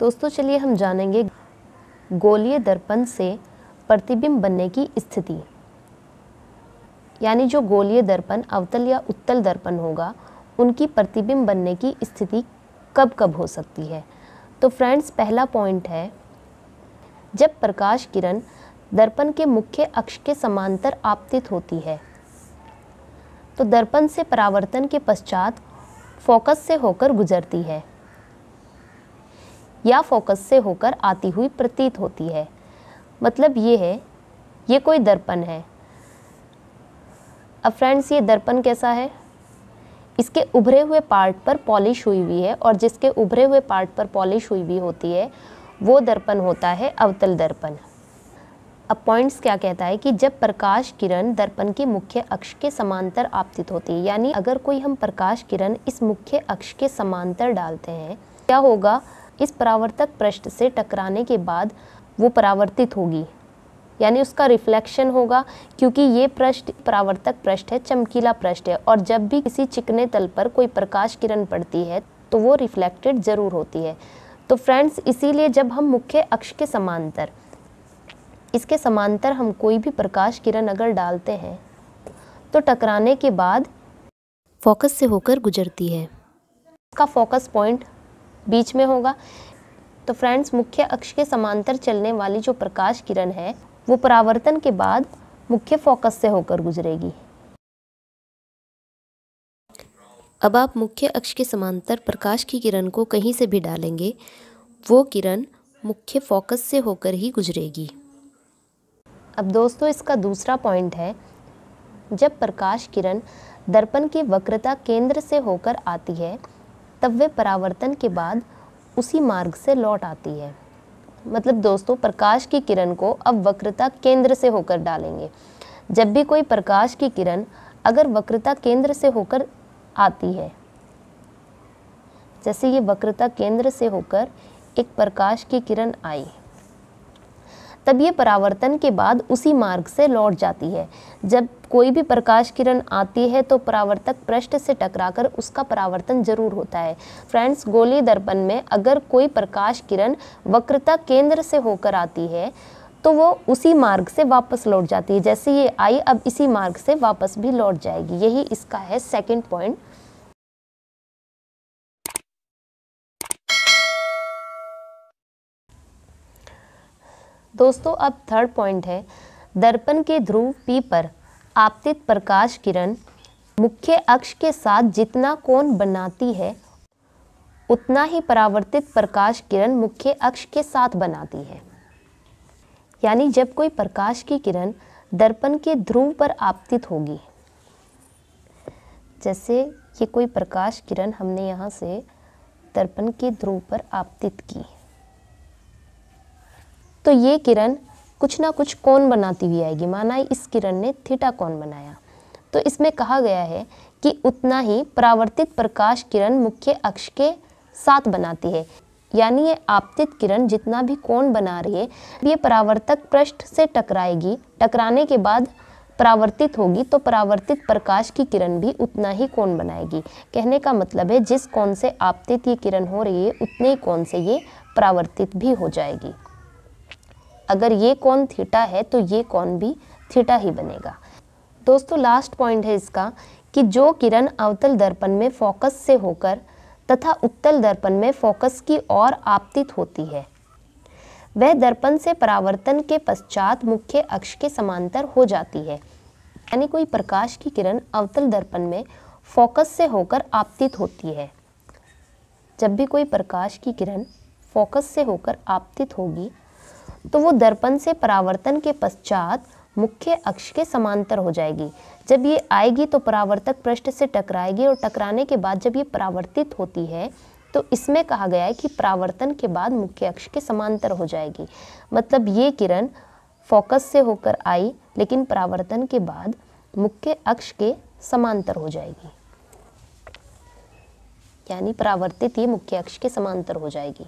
दोस्तों चलिए हम जानेंगे गोलीय दर्पण से प्रतिबिंब बनने की स्थिति यानी जो गोलीय दर्पण अवतल या उत्तल दर्पण होगा उनकी प्रतिबिंब बनने की स्थिति कब कब हो सकती है तो फ्रेंड्स पहला पॉइंट है जब प्रकाश किरण दर्पण के मुख्य अक्ष के समांतर आपतित होती है तो दर्पण से परावर्तन के पश्चात फोकस से होकर गुजरती है या फोकस से होकर आती हुई प्रतीत होती है मतलब ये है ये कोई दर्पण है अब फ्रेंड्स ये दर्पण कैसा है इसके उभरे हुए पार्ट पर पॉलिश हुई हुई है और जिसके उभरे हुए पार्ट पर पॉलिश हुई हुई होती है वो दर्पण होता है अवतल दर्पण अब पॉइंट्स क्या कहता है कि जब प्रकाश किरण दर्पण के मुख्य अक्ष के समांतर आपतित होती है यानी अगर कोई हम प्रकाश किरण इस मुख्य अक्ष के समांतर डालते हैं क्या होगा इस परावर्तक पृष्ठ से टकराने के बाद वो परावर्तित होगी यानी उसका रिफ्लेक्शन होगा क्योंकि ये पृष्ठ परावर्तक पृष्ठ है चमकीला पृष्ठ है और जब भी किसी चिकने तल पर कोई प्रकाश किरण पड़ती है तो वो रिफ्लेक्टेड ज़रूर होती है तो फ्रेंड्स इसीलिए जब हम मुख्य अक्ष के समांतर इसके समांतर हम कोई भी प्रकाश किरण अगर डालते हैं तो टकराने के बाद फोकस से होकर गुजरती है इसका फोकस पॉइंट बीच में होगा तो फ्रेंड्स मुख्य अक्ष के समांतर चलने वाली जो प्रकाश किरण है वो परावर्तन के बाद मुख्य फोकस से होकर गुजरेगी अब आप मुख्य अक्ष के समांतर प्रकाश की किरण को कहीं से भी डालेंगे वो किरण मुख्य फोकस से होकर ही गुजरेगी अब दोस्तों इसका दूसरा पॉइंट है जब प्रकाश किरण दर्पण के वक्रता केंद्र से होकर आती है तब वे परावर्तन के बाद उसी मार्ग से लौट आती है मतलब दोस्तों प्रकाश की किरण को अब वक्रता केंद्र से होकर डालेंगे जब भी कोई प्रकाश की किरण अगर वक्रता केंद्र से होकर आती है जैसे ये वक्रता केंद्र से होकर एक प्रकाश की किरण आई तब ये परावर्तन के बाद उसी मार्ग से लौट जाती है जब कोई भी प्रकाश किरण आती है तो परावर्तक पृष्ठ से टकराकर उसका परावर्तन जरूर होता है फ्रेंड्स गोली दर्पण में अगर कोई प्रकाश किरण वक्रता केंद्र से होकर आती है तो वो उसी मार्ग से वापस लौट जाती है जैसे ये आई अब इसी मार्ग से वापस भी लौट जाएगी यही इसका है सेकेंड पॉइंट दोस्तों अब थर्ड पॉइंट है दर्पण के ध्रुव पी पर आपतित प्रकाश किरण मुख्य अक्ष के साथ जितना कोण बनाती है उतना ही परावर्तित प्रकाश किरण मुख्य अक्ष के साथ बनाती है यानी जब कोई प्रकाश की किरण दर्पण के ध्रुव पर आपतित होगी जैसे ये कोई प्रकाश किरण हमने यहाँ से दर्पण के ध्रुव पर आपतित की तो ये किरण कुछ ना कुछ कौन बनाती हुई आएगी माना इस किरण ने थीटा कौन बनाया तो इसमें कहा गया है कि उतना ही परावर्तित प्रकाश किरण मुख्य अक्ष के साथ बनाती है यानी ये आपतित किरण जितना भी कोण बना रही है ये परावर्तक पृष्ठ से टकराएगी टकराने के बाद परावर्तित होगी तो परावर्तित प्रकाश की किरण भी उतना ही कोण बनाएगी कहने का मतलब है जिस कोण से आपतित ये किरण हो रही है उतने ही कोण से ये परावर्तित भी हो जाएगी अगर ये कौन थीटा है तो ये कौन भी थीटा ही बनेगा दोस्तों लास्ट पॉइंट है इसका कि जो किरण अवतल दर्पण में फोकस से होकर तथा उत्तल दर्पण में फोकस की ओर आपतित होती है वह दर्पण से परावर्तन के पश्चात मुख्य अक्ष के समांतर हो जाती है यानी कोई प्रकाश की किरण अवतल दर्पण में फोकस से होकर आपतित होती है जब भी कोई प्रकाश की किरण फोकस से होकर आपतित होगी तो वो दर्पण से परावर्तन के पश्चात मुख्य अक्ष के समांतर हो जाएगी जब ये आएगी तो परावर्तक पृष्ठ से टकराएगी और टकराने के बाद जब ये परावर्तित होती है तो इसमें कहा गया है कि परावर्तन के बाद मुख्य अक्ष के समांतर हो जाएगी मतलब ये किरण फोकस से होकर आई लेकिन परावर्तन के बाद मुख्य अक्ष के समांतर हो जाएगी यानी परावर्तित ये मुख्य अक्ष के समांतर हो जाएगी